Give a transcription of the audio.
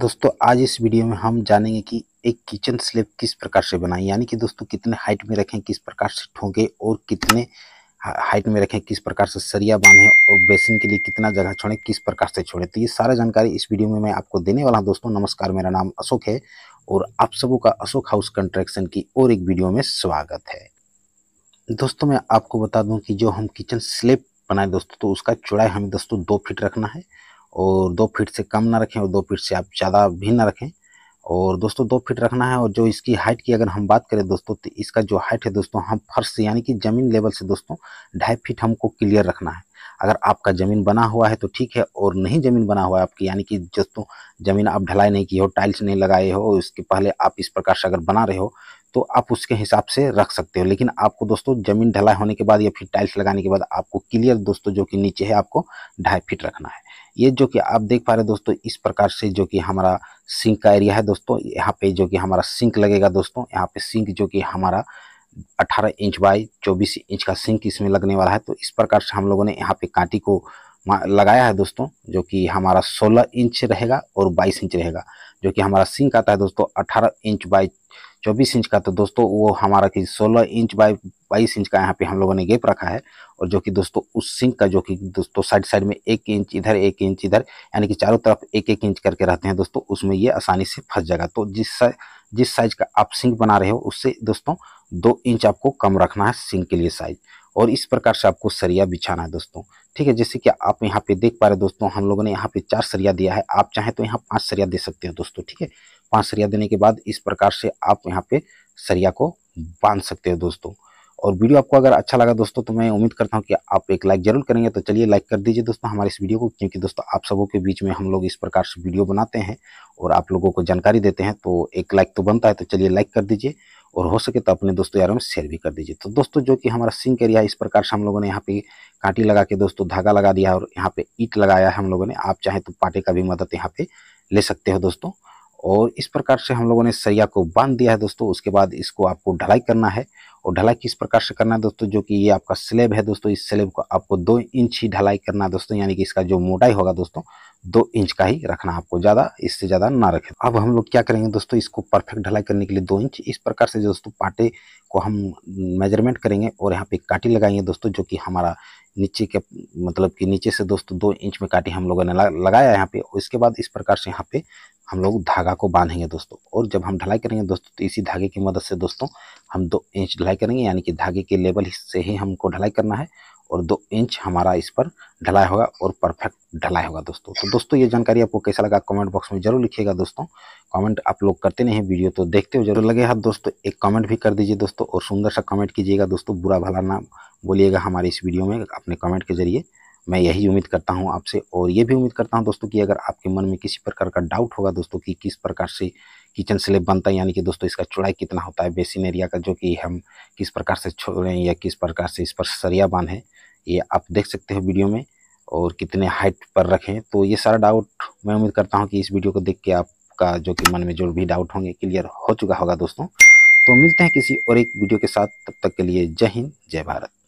दोस्तों आज इस वीडियो में हम जानेंगे कि एक किचन स्लेब किस प्रकार से बनाएं यानी कि दोस्तों कितने हाइट में रखें किस प्रकार से ठोंके और कितने हाइट में रखें किस प्रकार से सरिया बांधें और बेसिन के लिए कितना जगह छोड़ें किस प्रकार से छोड़ें तो ये सारा जानकारी इस वीडियो में मैं आपको देने वाला हूँ दोस्तों नमस्कार मेरा नाम अशोक है और आप सबों का अशोक हाउस कंस्ट्रक्शन की और एक वीडियो में स्वागत है दोस्तों मैं आपको बता दूँ कि जो हम किचन स्लेब बनाए दोस्तों तो उसका चौड़ाई हमें दोस्तों दो फिट रखना है और दो फीट से कम ना रखें और दो फीट से आप ज़्यादा भी ना रखें और दोस्तों दो फीट रखना है और जो इसकी हाइट की अगर हम बात करें दोस्तों तो इसका जो हाइट है दोस्तों हम फर्श से यानी कि ज़मीन लेवल से दोस्तों ढाई फीट हमको क्लियर रखना है अगर आपका ज़मीन बना हुआ है तो ठीक है और नहीं ज़मीन बना हुआ है आपकी यानी कि दोस्तों ज़मीन आप ढलाई नहीं की हो टाइल्स नहीं लगाए हो उसके पहले आप इस प्रकार से अगर बना रहे हो तो आप उसके हिसाब से रख सकते हो लेकिन आपको दोस्तों ज़मीन ढलाई होने के बाद या फिर टाइल्स लगाने के बाद आपको क्लियर दोस्तों जो कि नीचे है आपको ढाई फीट रखना है ये जो कि आप देख पा रहे दोस्तों इस प्रकार से जो कि हमारा सिंक का एरिया है दोस्तों यहाँ पे जो कि हमारा सिंक लगेगा दोस्तों यहाँ पे सिंक जो कि हमारा 18 इंच बाई 24 इंच का सिंक इसमें लगने वाला है तो इस प्रकार से हम लोगों ने यहाँ पे कांटी को लगाया है दोस्तों जो कि हमारा 16 इंच रहेगा और 22 इंच रहेगा जो कि हमारा सिंक आता है दोस्तों 18 इंच बाई 24 इंच का तो दोस्तों वो हमारा कि 16 इंच बाई बाईस इंच का यहाँ पे हम लोगों ने गेप रखा है और जो कि दोस्तों उस सिंक का जो कि दोस्तों साइड साइड में एक इंच इधर एक इंच इधर यानी कि चारों तरफ एक एक इंच करके रहते हैं दोस्तों उसमें ये आसानी से फंस जाएगा तो जिस जिस साइज का आप सिंक बना रहे हो उससे दोस्तों दो इंच आपको कम रखना है सिंक के लिए साइज और इस प्रकार से आपको सरिया बिछाना है दोस्तों ठीक है जैसे कि आप यहाँ पे देख पा रहे दोस्तों हम लोगों ने यहाँ पे चार सरिया दिया है आप चाहें तो यहाँ पाँच सरिया दे सकते हो दोस्तों ठीक है पाँच सरिया देने के बाद इस प्रकार से आप यहाँ पे सरिया को बांध सकते हो दोस्तों और वीडियो आपको अगर अच्छा लगा दोस्तों तो मैं उम्मीद करता हूँ कि आप एक लाइक जरूर करेंगे तो चलिए लाइक कर दीजिए दोस्तों हमारे इस वीडियो को क्योंकि दोस्तों आप सबों के बीच में हम लोग इस प्रकार से वीडियो बनाते हैं और आप लोगों को जानकारी देते हैं तो एक लाइक तो बनता है तो चलिए लाइक कर दीजिए और हो सके तो अपने दोस्तों यारों में शेयर भी कर दीजिए तो दोस्तों जो कि हमारा सिंक एरिया इस प्रकार से हम लोगों ने यहाँ पे कांटी लगा के दोस्तों धागा लगा दिया और यहाँ पे ईट लगाया है हम लोगों ने आप चाहे तो पाटे का भी मदद यहाँ पे ले सकते हो दोस्तों और इस प्रकार से हम लोगों ने सरिया को बांध दिया है दोस्तों उसके बाद इसको आपको ढलाई करना है और ढलाई किस प्रकार से करना है दोस्तों जो कि ये आपका स्लेब है दोस्तों इस स्लेब को आपको दो इंच ही ढलाई करना दोस्तों यानी कि इसका जो मोटाई होगा दोस्तों दो इंच का ही रखना आपको ज़्यादा इससे ज़्यादा ना रखे अब हम लोग क्या करेंगे दोस्तों इसको परफेक्ट ढलाई करने के लिए दो इंच इस प्रकार से दोस्तों पाटे को हम मेजरमेंट करेंगे और यहाँ पे काटी लगाएंगे दोस्तों जो कि हमारा नीचे के मतलब कि नीचे से दोस्तों दो इंच में काटी हम लोगों ने लगाया यहाँ पे और इसके बाद इस प्रकार से यहाँ पे हम लोग धागा को बांधेंगे दोस्तों और जब हम ढलाई करेंगे दोस्तों तो इसी धागे की मदद से दोस्तों हम दो इंच ढलाई करेंगे यानी कि धागे के लेवल से ही हमको ढलाई करना है और दो इंच हमारा इस पर ढलाई होगा और परफेक्ट ढलाई होगा दोस्तों तो दोस्तों ये जानकारी आपको कैसा लगा कमेंट बॉक्स में जरूर लिखिएगा दोस्तों कमेंट आप लोग करते नहीं वीडियो तो देखते हो जरूर तो लगे हाथ दोस्तों एक कमेंट भी कर दीजिए दोस्तों और सुंदर सा कमेंट कीजिएगा दोस्तों बुरा भला ना बोलिएगा हमारे इस वीडियो में अपने कमेंट के जरिए मैं यही उम्मीद करता हूँ आपसे और ये भी उम्मीद करता हूँ दोस्तों की अगर आपके मन में किसी प्रकार का डाउट होगा दोस्तों की किस प्रकार से किचन स्लेब बनता है यानी कि दोस्तों इसका चौड़ाई कितना होता है बेसिन एरिया का जो कि हम किस प्रकार से छोड़ रहे हैं या किस प्रकार से इस पर सरिया बांध है ये आप देख सकते हो वीडियो में और कितने हाइट पर रखें तो ये सारा डाउट मैं उम्मीद करता हूँ कि इस वीडियो को देख के आपका जो कि मन में जो भी डाउट होंगे क्लियर हो चुका होगा दोस्तों तो मिलते हैं किसी और एक वीडियो के साथ तब तक के लिए जय हिंद जय भारत